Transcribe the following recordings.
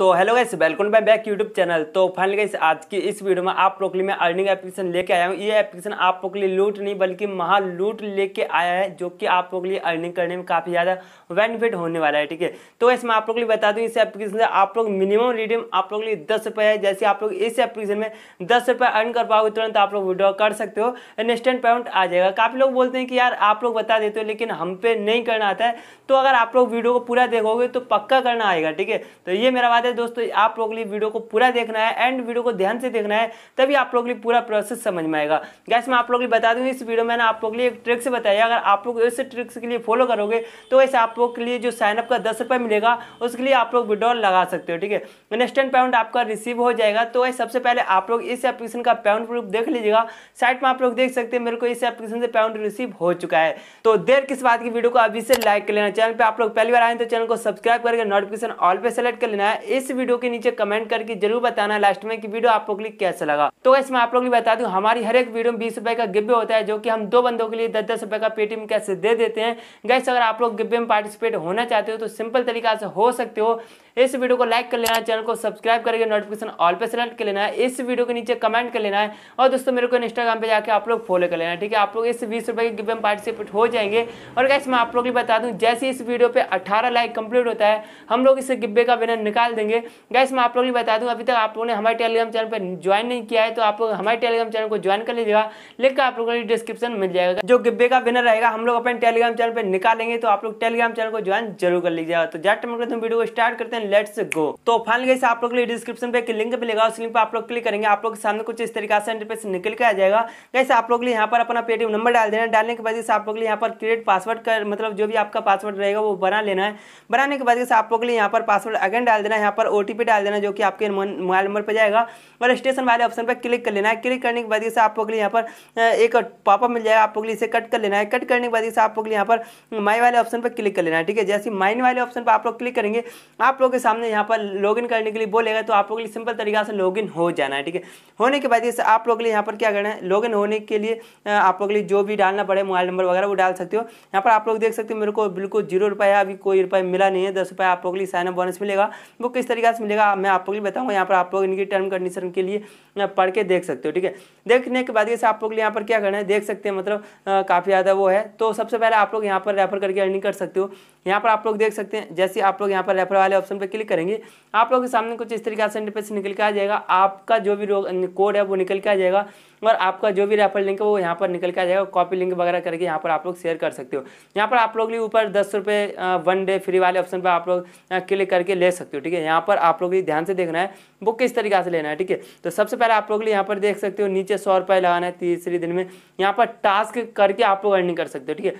तो hello guys welcome by back YouTube channel तो final guys आज की इस वीडियो में आप लोग के लिए मैं अर्निंग एप्लीकेशन लेके आया हूँ ये एप्लीकेशन आप लोग के लिए लूट नहीं बल्कि महा लूट लेके आया है जो कि आप लोग के लिए अर्निंग करने में काफ़ी ज़्यादा बेनिफिट होने वाला है ठीक है तो इसमें आप लोग के लिए बता दूँ इस एप्लीकेशन से आप लोग मिनिमम रिडीम आप लोग के लिए दस है जैसे आप लोग इस एप्लीकेशन में दस अर्न कर पाओगे तुरंत आप लोग विड्रॉ कर सकते हो इंस्टेंट पेमेंट आ जाएगा काफ़ी लोग बोलते हैं कि यार आप लोग बता देते हो लेकिन हम पे नहीं करना आता है तो अगर आप लोग वीडियो को पूरा देखोगे तो पक्का करना आएगा ठीक है तो ये मेरा बात है है दोस्तों आप लोग लिए वीडियो को पूरा देखना है एंड वीडियो को ध्यान से देखना है तभी आप लोग लिए पूरा प्रोसेस समझ में आएगा गैस मैं आप लोग लिए बता दूंगी इस वीडियो में आप लोग लिए एक ट्रिक्स बताया अगर आप लोग इस ट्रिक्स के लिए फॉलो करोगे तो वैसे आप लोग के लिए जो साइनअप का दस रुपये मिलेगा उसके लिए आप लोग विड्रॉल लगा सकते हो ठीक है इंस्टेंट पेमेंट आपका रिसीव हो जाएगा तो वैसे सबसे पहले आप लोग इस एप्लीकेशन का पेमेंट प्रूफ देख लीजिएगा साइट में आप लोग देख सकते हैं मेरे को इस एप्लीकेशन से पेमेंट रिसीव हो चुका है तो देर किस बात की वीडियो को अभी से लाइक कर लेना चैनल पर आप लोग पहली बार आए तो चैनल को सब्सक्राइब करके नोटिफिकेशन ऑल पे सेलेक्ट कर लेना है इस वीडियो के नीचे कमेंट करके जरूर बताना लास्ट में कि वीडियो आप के लिए कैसा लगा तो इसमें आप लोग बता दू हमारी हर एक वीडियो में बीस रुपए का गिब्बे होता है जो कि हम दो बंदों के लिए दस दस रुपए का पेटीएम कैसे दे देते हैं गैस अगर आप लोग गिब्बे में पार्टिसिपेट होना चाहते हो तो सिंपल तरीका से हो सकते हो इस वीडियो को लाइक कर लेना चैनल को सब्सक्राइब करके नोटिफिकेशन ऑल पे सेलेक्ट कर लेना है इस वीडियो के नीचे कमेंट कर लेना है और दोस्तों मेरे को इंस्टाग्राम पे जाके आप लोग फॉलो कर लेना ठीक है आप लोग इस बीस रुपए के गिफ्ट में पार्टिसिपेट हो जाएंगे और गैस मैं आप लोग बता दूं जैसे इस वीडियो पे अठारह लाइक कंप्लीट होता है हम लोग इस गिब्बे का विनर निकाल देंगे करेंगे गैस मैं आप लोग बता दूँ अभी तक आप लोगों ने हमारे टेलीग्राम चैनल पर ज्वाइन नहीं किया है तो आप लोग हमारे टेलीग्राम चैनल को ज्वाइन कर लीजिएगा लिंक आप लोगों को डिस्क्रिप्शन मिल जाएगा जो गिब्बे का विनर रहेगा हम लोग अपने टेलीग्राम चैनल पर निकालेंगे तो आप लोग टेलीग्राम चैनल को ज्वाइन जरूर कर लीजिएगा तो जैट मैं तुम वीडियो को स्टार्ट करते हैं लेट्स गो तो फाइनल गैस आप लोग के लिए डिस्क्रिप्शन पे लिंक मिलेगा उस लिंक पर आप लोग क्लिक करेंगे आप लोग के सामने कुछ इस तरीके से इंटरपेस निकल के आ जाएगा गैस आप लोग यहाँ पर अपना पेटीएम नंबर डाल देना डालने के बाद आप लोग यहाँ पर क्रिएट पासवर्ड का मतलब जो भी आपका पासवर्ड रहेगा वो बना लेना है बनाने के बाद आप लोग यहाँ पर पासवर्ड अगेन डाल देना यहाँ पर ओ डाल देना जो कि आपके मोबाइल नंबर पर जाएगा और स्टेशन वाले ऑप्शन पर क्लिक कर लेना है क्लिक करने के बाद इसे आपको अगले यहाँ पर एक पॉपअप मिल जाएगा आपको लोग इसे कट कर लेना है कट करने के बाद इसे आपको लोग यहाँ पर माई वाले ऑप्शन पर क्लिक कर लेना है ठीक है जैसे माइन वाले ऑप्शन पर आप लोग क्लिक करेंगे आप लोग के सामने यहाँ पर लॉग करने के लिए बोलेगा तो आप लोग सिंपल तरीका से लॉग हो जाना है ठीक है होने के बाद इसे आप लोग यहाँ पर क्या करना है लॉग होने के लिए आप लोग जो भी डालना पड़े मोबाइल नंबर वगैरह वो डाल सकते हो यहाँ पर आप लोग देख सकते हो मेरे को बिल्कुल जीरो रुपया अभी कोई रुपये मिला नहीं है दस रुपये आप लोग लिए साइन अप बोनस मिलेगा वो किस तरीके से मिलेगा मैं आप लोग के लिए यहाँ पर आप लोग इनकी टर्म कंडीशन के लिए पढ़ के देख सकते हो ठीक है देखने के बाद जैसे आप लोग यहाँ पर क्या करना है देख सकते हैं मतलब काफ़ी ज़्यादा वो है तो सबसे पहले आप लोग यहाँ पर रेफर करके अर्निंग कर सकते हो यहाँ पर आप लोग देख सकते हैं जैसे आप लोग यहाँ पर रेफर वाले ऑप्शन पर क्लिक करेंगे आप लोग के सामने कुछ इस तरीके से इंटरफेस निकल के आ जाएगा आपका जो भी कोड है वो निकल के आ जाएगा और आपका जो भी रेफर लिंक है वो यहाँ पर निकल के आ जाएगा कॉपी लिंक वगैरह करके यहाँ पर आप लोग शेयर कर सकते हो यहाँ पर आप लोग लिए ऊपर दस रुपये वन डे फ्री वाले ऑप्शन पर आप लोग क्लिक करके ले सकते हो ठीक है यहाँ पर आप लोग ध्यान से देखना है वो किस तरीके से लेना है ठीक है तो सबसे पहले आप लोग यहाँ पर देख सकते हो नीचे सौ रुपए लगाना है तीसरे दिन में यहाँ पर टास्क करके आप लोग अर्निंग कर सकते हो ठीक है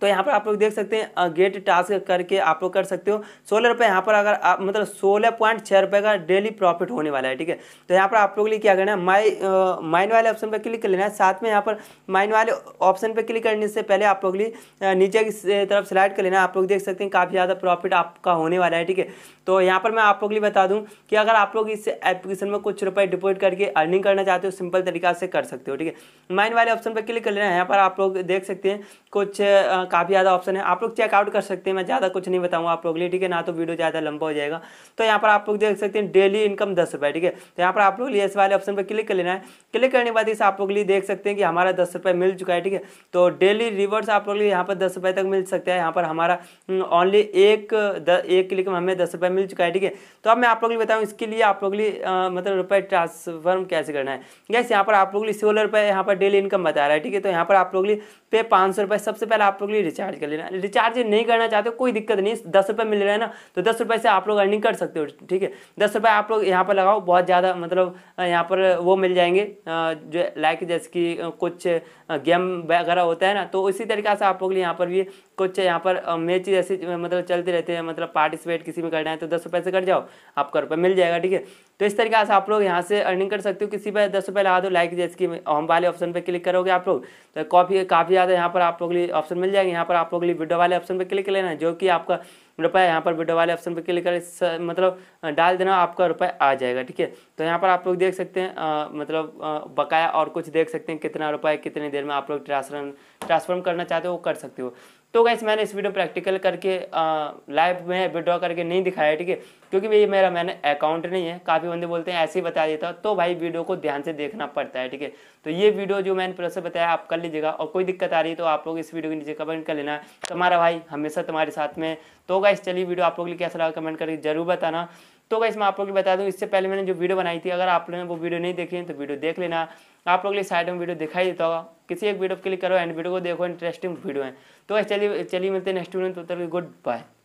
तो यहाँ पर आप लोग देख सकते हैं गेट टास्क करके आप लोग कर सकते हो सोलह रुपये यहाँ पर अगर आप मतलब सोलह पॉइंट छः रुपये का डेली प्रॉफिट होने वाला है ठीक है तो यहाँ पर आप लोग के लिए क्या करना है माई माइन वाले ऑप्शन पर क्लिक कर लेना है साथ में यहाँ पर माइन वाले ऑप्शन पर क्लिक करने से पहले आप लोग लिए नीचे की तरफ स्लाइड कर लेना आप लोग देख सकते हैं काफ़ी ज़्यादा प्रॉफिट आपका होने वाला है ठीक है तो यहाँ पर मैं आप लोग के लिए बता दूँ कि अगर आप लोग इस एप्लीकेशन में कुछ रुपये डिपोजिट करके अर्निंग करना चाहते हो सिंपल तरीका से कर सकते हो ठीक है माइन वाले ऑप्शन पर क्लिक कर लेना है यहाँ पर आप लोग देख सकते हैं कुछ काफ़ी ज़्यादा ऑप्शन है आप लोग चेकआउट कर सकते हैं मैं ज़्यादा कुछ नहीं बताऊँगा आप लोग लिए ठीक है ना तो वीडियो ज़्यादा लंबा हो जाएगा तो यहाँ पर आप लोग देख सकते हैं डेली इनकम दस रुपये ठीक है तो यहाँ पर आप लोग लिए इस वाले ऑप्शन पर क्लिक कर लेना है क्लिक करने के बाद इसे आप लोग लिए देख सकते हैं कि हमारा दस रुपये मिल चुका है ठीक है तो डेली रिवर्स आप लोग लिए यहाँ पर दस रुपये तक मिल सकता है यहाँ पर हमारा ओनली हम्म, एक एक क्लिक में हमें दस रुपये मिल चुका है ठीक है तो अब मैं आप लोग लिए बताऊँ इसके लिए आप लोग लिए मतलब रुपये ट्रांसफर्म कैसे करना है यस यहाँ पर आप लोग लिए सोलह रुपये यहाँ पर डेली इनकम बता रहा है ठीक है तो यहाँ पर आप लोग लिए पे पाँच सौ रुपये सबसे पहले आप लोग लिए रिचार्ज कर लेना रिचार्ज नहीं करना चाहते कोई दिक्कत नहीं दस रुपये मिल रहा है ना तो दस रुपये से आप लोग अर्निंग कर सकते हो ठीक है दस रुपये आप लोग यहाँ पर लगाओ बहुत ज़्यादा मतलब यहाँ पर वो मिल जाएंगे जो लाइक जैसे कि कुछ गेम वगैरह होता है ना तो इसी तरीके से आप लोग यहाँ पर भी कुछ यहाँ पर मैच जैसे मतलब चलते रहते हैं मतलब पार्टिसिपेट किसी में करना है तो दस रुपये से कर जाओ आपका रुपये मिल जाएगा ठीक है तो इस तरीके से आप लोग यहाँ से अर्निंग कर सकते हो किसी पर दस रुपये लगा दो लाइक जैसे कि होम वाले ऑप्शन पर क्लिक करोगे आप लोग तो काफ़ी काफ़ी ज़्यादा यहाँ पर आप लोग ऑप्शन मिल जाएंगे यहाँ पर आप लोग वीडियो वाले ऑप्शन पर क्लिक लेना जो कि आपका रुपया यहाँ पर वीडियो वाले ऑप्शन पर क्लिक कर मतलब डाल देना आपका रुपये आ जाएगा ठीक है तो यहाँ पर आप लोग देख सकते हैं मतलब बकाया और कुछ देख सकते हैं कितना रुपया कितनी देर में आप लोग ट्रांसफर ट्रांसफर करना चाहते हो वो कर सकते हो तो गैस मैंने इस वीडियो प्रैक्टिकल करके लाइव में विड्रॉ करके नहीं दिखाया ठीक है क्योंकि भाई मेरा मैंने अकाउंट नहीं है काफ़ी बंदे बोलते हैं ऐसे ही बता देता तो भाई वीडियो को ध्यान से देखना पड़ता है ठीक है तो ये वीडियो जो मैंने प्रोसेस बताया आप कर लीजिएगा और कोई दिक्कत आ रही है तो आप लोग इस वीडियो के नीचे कमेंट कर लेना तुम्हारा तो भाई हमेशा तुम्हारे साथ में तो गाइस चलिए वीडियो आप लोग के लिए कैसा लगा कमेंट करके जरूर बताना तो गाइस मैं आप लोग बता दूँ इससे पहले मैंने जो वीडियो बनाई थी अगर आप लोगों ने वो वीडियो नहीं देखी है तो वीडियो देख लेना आप लोग लिए साइड में वीडियो दिखाई देता होगा किसी एक वीडियो के लिए करो एंड वीडियो को देखो इंटरेस्टिंग वीडियो है तो चलिए चलिए मिलते हैं नेक्स्ट वीडियो में तो गुड बाय